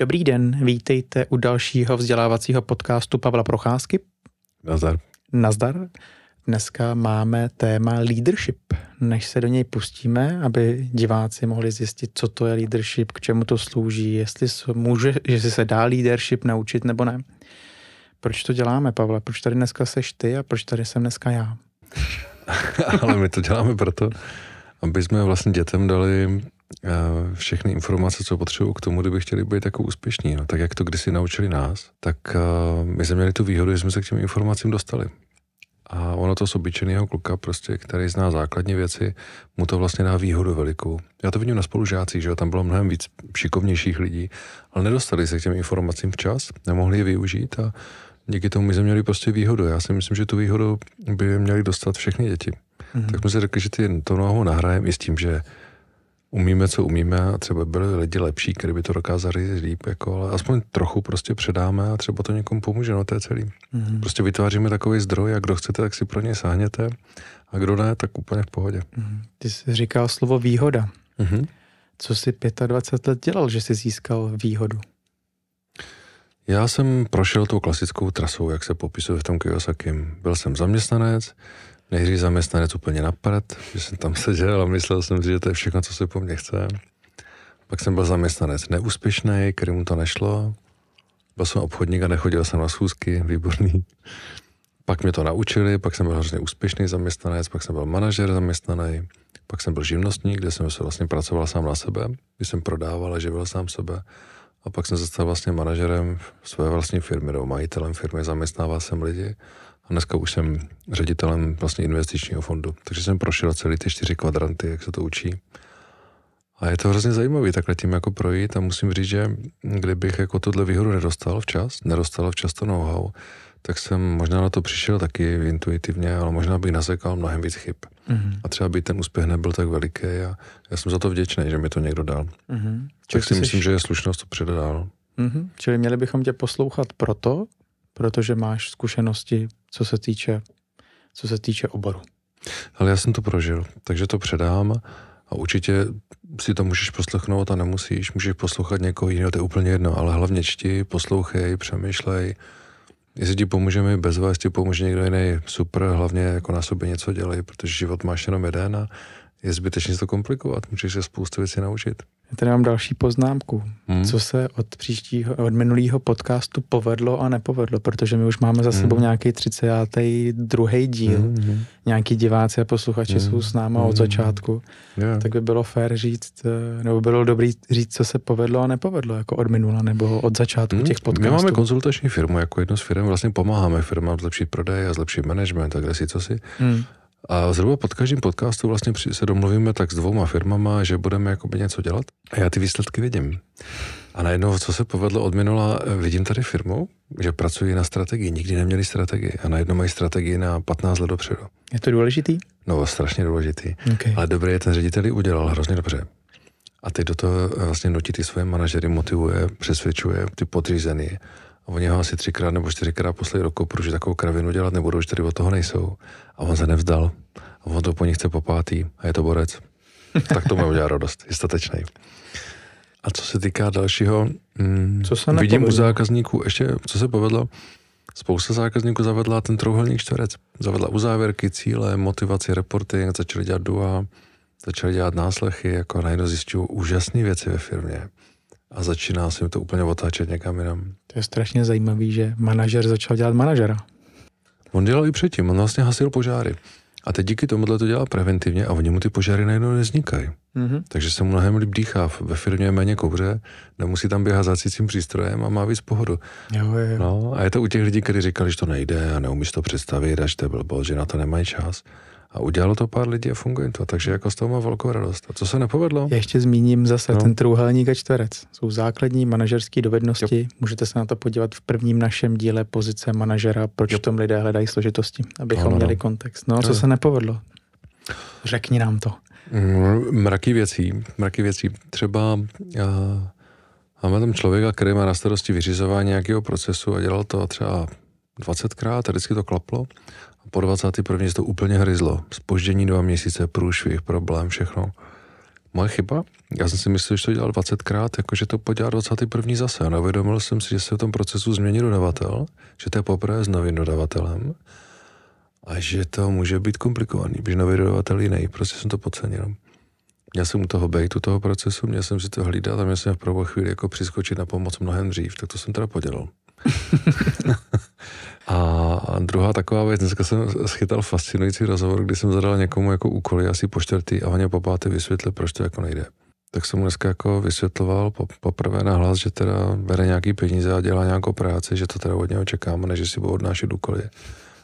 Dobrý den, vítejte u dalšího vzdělávacího podcastu Pavla Procházky. Nazdar. Nazdar. Dneska máme téma leadership. Než se do něj pustíme, aby diváci mohli zjistit, co to je leadership, k čemu to slouží, jestli se může, jestli se dá leadership naučit nebo ne. Proč to děláme, Pavle? Proč tady dneska seš ty a proč tady jsem dneska já? Ale my to děláme proto, aby jsme vlastně dětem dali Eh, všechny informace, co potřebují k tomu, kdyby chtěli být jako úspěšní. No, tak jak to kdysi naučili nás, tak eh, my jsme měli tu výhodu, že jsme se k těm informacím dostali. A ono to z obyčejného kluka, prostě, který zná základní věci, mu to vlastně dá výhodu velikou. Já to vidím na spolužácích, že tam bylo mnohem víc šikovnějších lidí, ale nedostali se k těm informacím včas, nemohli je využít a díky tomu my jsme měli prostě výhodu. Já si myslím, že tu výhodu by měli dostat všechny děti. Mm-hmm. Tak jsme si řekli, že ty to nohu nahrajeme i s tím, že umíme, co umíme a třeba byli lidi lepší, kteří by to dokázali líp, jako, ale aspoň trochu prostě předáme a třeba to někomu pomůže, no to je celý. Mm-hmm. Prostě vytváříme takový zdroj a kdo chcete, tak si pro ně sáhněte a kdo ne, tak úplně v pohodě. Mm-hmm. Ty jsi říkal slovo výhoda. Mm-hmm. Co jsi 25 let dělal, že jsi získal výhodu? Já jsem prošel tou klasickou trasou, jak se popisuje v tom Kiyosakim. Byl jsem zaměstnanec, nejdřív zaměstnanec úplně napad, že jsem tam seděl a myslel jsem si, že to je všechno, co se po mně chce. Pak jsem byl zaměstnanec neúspěšný, který mu to nešlo. Byl jsem obchodník a nechodil jsem na schůzky, výborný. Pak mě to naučili, pak jsem byl hrozně úspěšný zaměstnanec, pak jsem byl manažer zaměstnaný, pak jsem byl živnostník, kde jsem se vlastně pracoval sám na sebe, když jsem prodával a živil sám sebe. A pak jsem se stal vlastně manažerem své vlastní firmy, nebo majitelem firmy, zaměstnával jsem lidi a dneska už jsem ředitelem vlastně investičního fondu. Takže jsem prošel celý ty čtyři kvadranty, jak se to učí. A je to hrozně zajímavé takhle tím jako projít a musím říct, že kdybych jako tuhle výhodu nedostal včas, nedostal včas to know-how, tak jsem možná na to přišel taky intuitivně, ale možná bych nasekal mnohem víc chyb. Mm-hmm. A třeba by ten úspěch nebyl tak veliký a já jsem za to vděčný, že mi to někdo dal. Mm-hmm. Tak si myslím, jsi... že je slušnost to předat dál. Mm-hmm. Čili měli bychom tě poslouchat proto, protože máš zkušenosti co se týče, co se týče oboru. Ale já jsem to prožil, takže to předám a určitě si to můžeš poslechnout a nemusíš, můžeš poslouchat někoho jiného, to je úplně jedno, ale hlavně čti, poslouchej, přemýšlej, jestli ti pomůže mi bez vás, ti pomůže někdo jiný, super, hlavně jako na sobě něco dělej, protože život máš jenom jeden a je zbytečně to komplikovat, můžeš se spoustu věcí naučit. Já tady mám další poznámku, hmm. co se od příštího, od minulého podcastu povedlo a nepovedlo, protože my už máme za hmm. sebou hmm. nějaký 32. díl, hmm. nějaký diváci a posluchači hmm. jsou s náma hmm. od začátku, yeah. tak by bylo fér říct, eh, nebo bylo dobrý říct, co se povedlo a nepovedlo, jako od minula nebo od začátku hmm. těch podcastů. My máme konzultační firmu, jako jednu z firm vlastně pomáháme firmám zlepšit prodej a zlepšit management a kde si co si. Hmm. A zhruba pod každým podcastu vlastně se domluvíme tak s dvouma firmama, že budeme jakoby něco dělat. A já ty výsledky vidím. A najednou, co se povedlo od minula, eh, vidím tady firmu, že pracují na strategii. Nikdy neměli strategii a najednou mají strategii na 15 let dopředu. Je to důležitý? No, strašně důležitý. Okay. Ale dobré je, ten ředitel udělal hrozně dobře. A teď do toho eh, vlastně nutí ty svoje manažery, motivuje, přesvědčuje ty podřízené, oni ho asi třikrát nebo čtyřikrát poslali roku, protože takovou kravinu dělat nebudou, už tady od toho nejsou. A on se nevzdal. A on to po nich chce po pátý. A je to borec. tak to mi udělá radost. Je statečný. A co se týká dalšího, mm, co se vidím u zákazníků, ještě co se povedlo, spousta zákazníků zavedla ten trouhelník čtverec. Zavedla uzávěrky, cíle, motivaci, reporting, začali dělat dua, začali dělat náslechy, jako najednou zjistil úžasné věci ve firmě a začíná se to úplně otáčet někam jinam. To je strašně zajímavý, že manažer začal dělat manažera. On dělal i předtím, on vlastně hasil požáry. A teď díky tomuhle to dělá preventivně a oni mu ty požáry najednou neznikají. Mm-hmm. Takže se mu mnohem líp dýchá, ve firmě je méně kouře, nemusí tam běhat za cícím přístrojem a má víc pohodu. Jo, jo, No, a je to u těch lidí, kteří říkali, že to nejde a neumíš to představit, až to byl bol, že na to nemají čas. A udělalo to pár lidí a funguje to, takže jako z toho má velkou radost. A co se nepovedlo? Já ještě zmíním zase no. ten trůhelník a čtverec. Jsou základní manažerské dovednosti. Jo. Můžete se na to podívat v prvním našem díle pozice manažera, proč jo. v tom lidé hledají složitosti, abychom no, no, měli no. kontext. No, no co se nepovedlo? Řekni nám to. Mm, mraky věcí, mraky věcí. Třeba uh, máme tam člověka, který má na starosti vyřizování nějakého procesu a dělal to třeba 20krát a vždycky to klaplo po 21. to úplně hryzlo. Spoždění dva měsíce, průšvih, problém, všechno. Moje chyba? Já jsem si myslel, že to dělal 20krát, jakože to podělal 21. zase. A neuvědomil jsem si, že se v tom procesu změní dodavatel, že to je poprvé s novým dodavatelem a že to může být komplikovaný, když nový dodavatel jiný. Prostě jsem to podcenil. Měl jsem u toho být, u toho procesu, měl jsem si to hlídat a měl jsem v prvou chvíli jako přiskočit na pomoc mnohem dřív, tak to jsem teda podělal. a druhá taková věc, dneska jsem schytal fascinující rozhovor, kdy jsem zadal někomu jako úkoly asi po čtvrtý a on mě po páté vysvětlil, proč to jako nejde. Tak jsem mu dneska jako vysvětloval poprvé na hlas, že teda bere nějaký peníze a dělá nějakou práci, že to teda od něho čekáme, než si budu odnášet úkoly.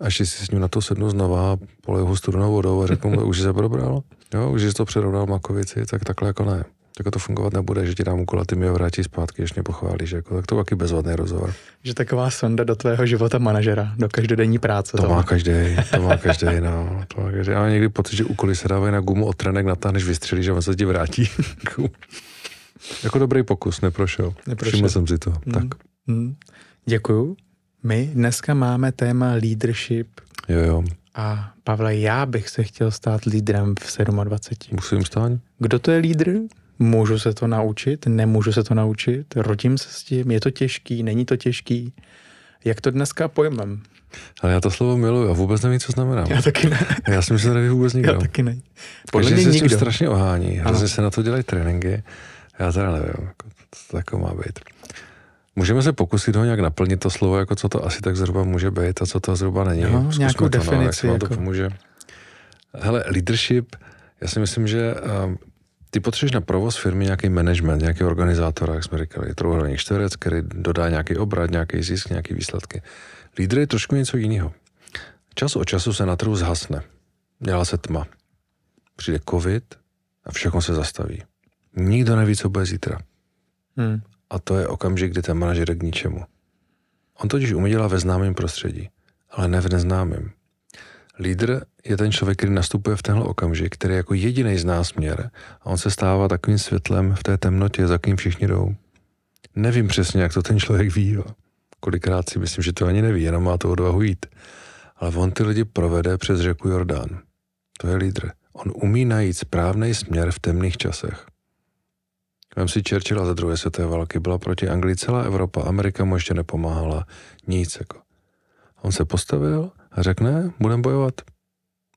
A si s ním na to sednu znova polehu ho studenou vodou a řeknu mu, už jsi se probral? Jo, už jsi to přerovnal Makovici, tak takhle jako ne tak to fungovat nebude, že ti dám úkol a ty mi ho vrátí zpátky, ještě mě pochválíš. Jako, tak to taky bezvadný rozhovor. Že taková sonda do tvého života manažera, do každodenní práce. To, to má každý, to má každý, no. To má každý. Já mám někdy pocit, že úkoly se dávají na gumu od trenek, natáhneš, vystřelíš že on se ti vrátí. jako dobrý pokus, neprošel. neprošel. Všiml jsem si to. Mm. Tak. Mm. Děkuju. My dneska máme téma leadership. Jo, jo. A Pavle, já bych se chtěl stát lídrem v 27. Musím stát. Kdo to je lídr? Můžu se to naučit? Nemůžu se to naučit? Rodím se s tím? Je to těžký? Není to těžký? Jak to dneska pojmem? Ale já to slovo miluju a vůbec nevím, co znamená. Já taky ne. Já si myslím, že neví vůbec nikdo. Já taky ne. Podle mě se nikdo. strašně ohání. Hrozně se na to dělají tréninky. Já teda nevím, jako, co to má být. Můžeme se pokusit ho nějak naplnit to slovo, jako co to asi tak zhruba může být a co to zhruba není. No, nějakou to, definici. No, jak jako... to pomůže. Hele, leadership, já si myslím, že um, ty potřebuješ na provoz firmy nějaký management, nějaký organizátor, jak jsme říkali, trouhelník čtverec, který dodá nějaký obrat, nějaký zisk, nějaký výsledky. Lídr je trošku něco jiného. Čas od času se na trhu zhasne. Dělá se tma. Přijde covid a všechno se zastaví. Nikdo neví, co bude zítra. Hmm. A to je okamžik, kdy ten manažer k ničemu. On totiž umí dělat ve známém prostředí, ale ne v neznámém. Lídr je ten člověk, který nastupuje v tenhle okamžik, který jako jediný zná směr a on se stává takovým světlem v té temnotě, za kým všichni jdou. Nevím přesně, jak to ten člověk ví. Jo. Kolikrát si myslím, že to ani neví, jenom má to odvahu jít. Ale on ty lidi provede přes řeku Jordán. To je lídr. On umí najít správný směr v temných časech. Vem si Churchilla za druhé světové války, byla proti Anglii celá Evropa, Amerika mu ještě nepomáhala, nic jako. On se postavil a řekne, budeme bojovat.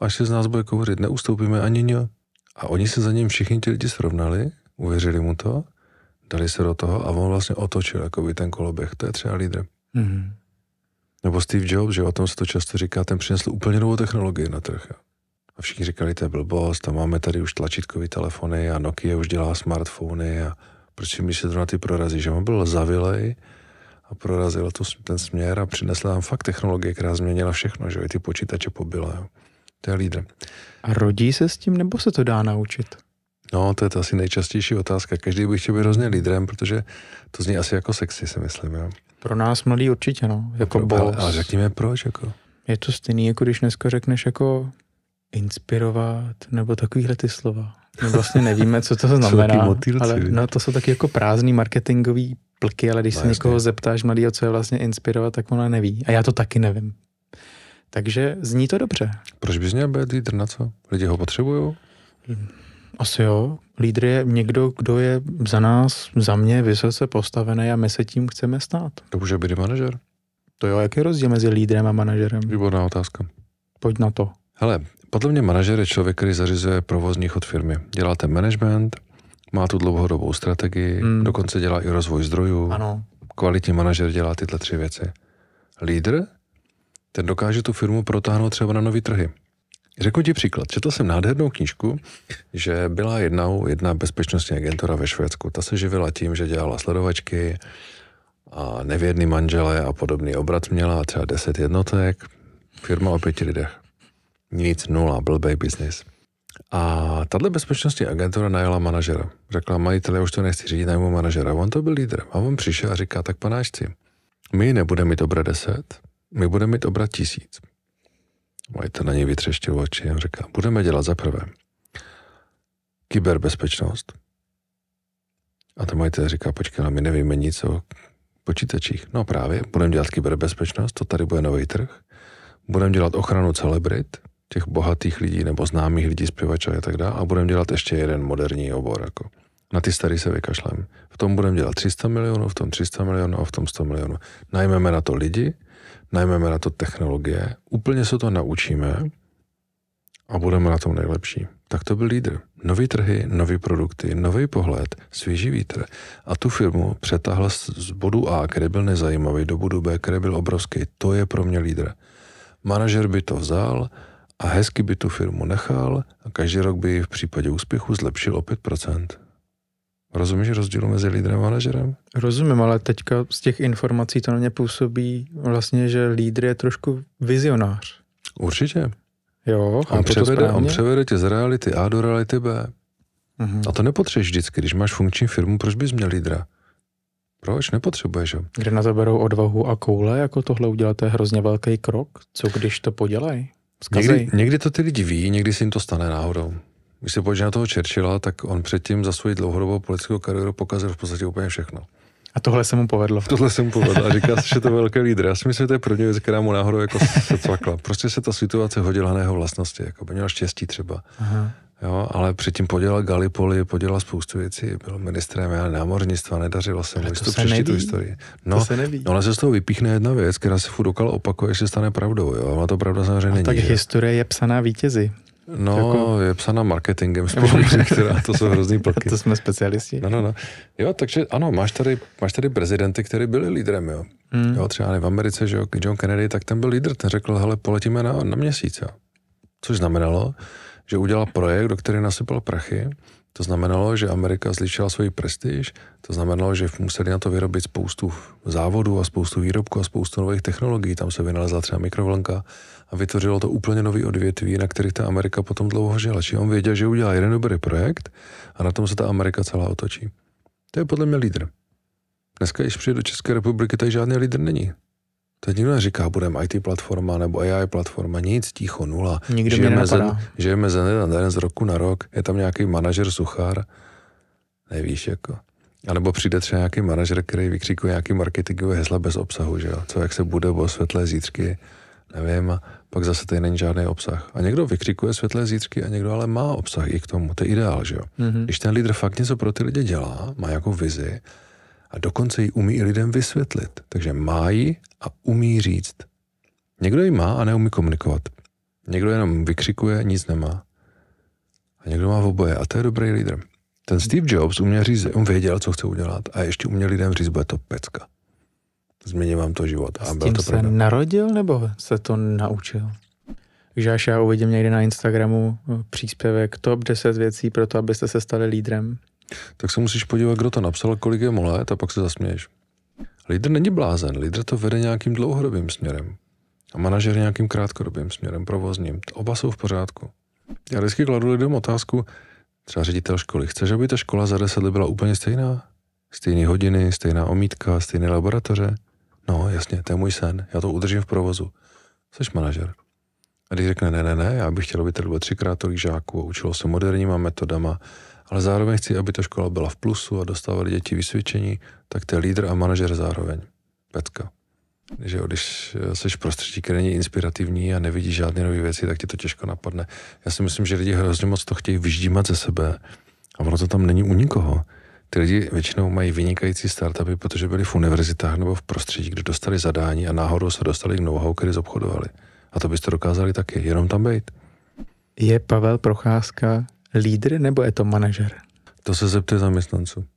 Až se z nás bude kouřit, neustoupíme ani ně. A oni se za ním všichni ti lidi srovnali, uvěřili mu to, dali se do toho a on vlastně otočil jakoby ten koloběh. To je třeba lídr. Mm-hmm. Nebo Steve Jobs, že o tom se to často říká, ten přinesl úplně novou technologii na trh. A všichni říkali, to je blbost, Tam máme tady už tlačítkové telefony a Nokia už dělá smartfony a proč mi se to na ty prorazí, že on byl zavilej, a prorazila tu, ten směr a přinesla nám fakt technologie, která změnila všechno, že jo, ty počítače pobyla, jo. To je lídr. A rodí se s tím, nebo se to dá naučit? No, to je to asi nejčastější otázka. Každý by chtěl být hrozně lídrem, protože to zní asi jako sexy, si myslím, jo. Pro nás mladý určitě, no. Jako no, pro, boss. Ale, ale řekněme proč, jako. Je to stejný, jako když dneska řekneš jako inspirovat, nebo takovýhle ty slova. My vlastně nevíme, co to znamená, ale no, to jsou taky jako prázdný marketingový plky, ale když no, se jasně. někoho zeptáš mladýho, co je vlastně inspirovat, tak ona neví. A já to taky nevím. Takže zní to dobře. Proč bys měl být lídr na co? Lidi ho potřebují? Asi jo. Lídr je někdo, kdo je za nás, za mě vysoce postavený a my se tím chceme stát. To může být manažer. To jo, jaký je rozdíl mezi lídrem a manažerem? Výborná otázka. Pojď na to. Hele, podle mě manažer je člověk, který zařizuje provozní chod firmy. Děláte management, má tu dlouhodobou strategii, mm. dokonce dělá i rozvoj zdrojů. Ano. Kvalitní manažer dělá tyhle tři věci. Lídr, ten dokáže tu firmu protáhnout třeba na nový trhy. Řeknu ti příklad. Četl jsem nádhernou knížku, že byla jedna jedna bezpečnostní agentura ve Švédsku. Ta se živila tím, že dělala sledovačky a nevědný manželé a podobný obrat měla třeba 10 jednotek. Firma o pěti lidech. Nic, nula, blbej biznis. A tahle bezpečnostní agentura najela manažera. Řekla, majitele, už to nechci řídit, najmu manažera. On to byl lídr. A on přišel a říká, tak panáčci, my nebudeme mít obrat 10, my budeme mít obrat tisíc. Majitel na něj vytřeštil oči a říká, budeme dělat za prvé kyberbezpečnost. A to majitel říká, počkej, no, my nevíme nic o počítačích. No právě, budeme dělat kyberbezpečnost, to tady bude nový trh. Budeme dělat ochranu celebrit, těch bohatých lidí nebo známých lidí, zpěvačů a tak dále a budeme dělat ještě jeden moderní obor. Jako. Na ty starý se vykašlem. V tom budeme dělat 300 milionů, v tom 300 milionů a v tom 100 milionů. Najmeme na to lidi, najmeme na to technologie, úplně se to naučíme a budeme na tom nejlepší. Tak to byl lídr. Nový trhy, nový produkty, nový pohled, svěží vítr. A tu firmu přetáhl z bodu A, který byl nezajímavý, do bodu B, který byl obrovský. To je pro mě lídr. Manažer by to vzal, a hezky by tu firmu nechal a každý rok by ji v případě úspěchu zlepšil o 5%. Rozumíš rozdílu mezi lídrem a manažerem? Rozumím, ale teďka z těch informací to na mě působí vlastně, že lídr je trošku vizionář. Určitě. Jo, on převede, on převede tě z reality A do reality B. Mm-hmm. A to nepotřebuješ vždycky. Když máš funkční firmu, proč bys měl lídra? Proč? Nepotřebuješ ho. Kde na to berou odvahu a koule, jako tohle udělat, to je hrozně velký krok. Co když to podělají? Někdy, někdy to ty lidi ví, někdy se jim to stane náhodou. Když se podíváš na toho Churchilla, tak on předtím za svoji dlouhodobou politickou kariéru pokazil v podstatě úplně všechno. A tohle se mu povedlo. Tohle se mu povedlo a říká se, že to je velký lídr. Já si myslím, že to je první věc, která mu náhodou jako se cvakla. Prostě se ta situace hodila na jeho vlastnosti, jako by měl štěstí třeba. Aha. Jo, ale předtím podělal Galipoli, podělal spoustu věcí, byl ministrem já, námořnictva, nedařilo se mu, to, to tu historii. No, to se neví. no, ale se z toho vypíchne jedna věc, která se furt okal opakuje, že se stane pravdou, jo, Ale to pravda samozřejmě není. tak že? historie je psaná vítězi. No, jako... je psaná marketingem spolupře, která to jsou hrozný plky. to jsme specialisti. No, no, no. Jo, takže ano, máš tady, máš tady prezidenty, který byli lídrem, jo. Mm. jo třeba ne, v Americe, že jo, John Kennedy, tak ten byl lídr, ten řekl, hele, poletíme na, na měsíc, jo. Což znamenalo, že udělal projekt, do který nasypal prachy. To znamenalo, že Amerika zličila svůj prestiž, to znamenalo, že museli na to vyrobit spoustu závodů a spoustu výrobků a spoustu nových technologií. Tam se vynalezla třeba mikrovlnka a vytvořilo to úplně nový odvětví, na kterých ta Amerika potom dlouho žila. Či on věděl, že udělá jeden dobrý projekt a na tom se ta Amerika celá otočí. To je podle mě lídr. Dneska, když přijde do České republiky, tady žádný lídr není. To nikdo neříká, budeme IT platforma nebo AI platforma, nic, ticho, nula. Nikdo žijeme, ze, žijeme ze den, den z roku na rok, je tam nějaký manažer suchár, nevíš jako. A nebo přijde třeba nějaký manažer, který vykřikuje nějaký marketingové hesla bez obsahu, že jo? Co, jak se bude, bo světlé zítřky, nevím, a pak zase tady není žádný obsah. A někdo vykřikuje světlé zítřky a někdo ale má obsah i k tomu, to je ideál, že jo? Mm-hmm. Když ten lídr fakt něco pro ty lidi dělá, má jako vizi, a dokonce ji umí i lidem vysvětlit. Takže má ji a umí říct. Někdo ji má a neumí komunikovat. Někdo jenom vykřikuje, nic nemá. A někdo má v oboje a to je dobrý lídr. Ten Steve Jobs uměl říct, on věděl, co chce udělat a ještě uměl lidem říct, bude to pecka. Změní vám to život. A, a s tím to se pravda. narodil nebo se to naučil? Takže až já uvidím někdy na Instagramu příspěvek top 10 věcí pro to, abyste se stali lídrem, tak se musíš podívat, kdo to napsal, kolik je mu let a pak se zasměješ. Lídr není blázen, lídr to vede nějakým dlouhodobým směrem a manažer nějakým krátkodobým směrem, provozním. Oba jsou v pořádku. Já vždycky kladu lidem otázku, třeba ředitel školy, chceš, aby ta škola za deset let byla úplně stejná? Stejné hodiny, stejná omítka, stejné laboratoře? No, jasně, to je můj sen, já to udržím v provozu. Jsi manažer. A když řekne ne, ne, ne, já bych chtěl, aby tady bylo třikrát tolik žáků a učilo se moderníma metodama, ale zároveň chci, aby ta škola byla v plusu a dostávali děti vysvědčení, tak to je lídr a manažer zároveň. Pecka. Že když eh, jsi v prostředí, které není inspirativní a nevidíš žádné nové věci, tak ti to těžko napadne. Já si myslím, že lidi hrozně moc to chtějí vyždímat ze sebe a ono to tam není u nikoho. Ty lidi většinou mají vynikající startupy, protože byli v univerzitách nebo v prostředí, kde dostali zadání a náhodou se dostali k know-how, který zobchodovali. A to byste dokázali taky, jenom tam být. Je Pavel Procházka lídr nebo je to manažer? To se zeptej zaměstnanců.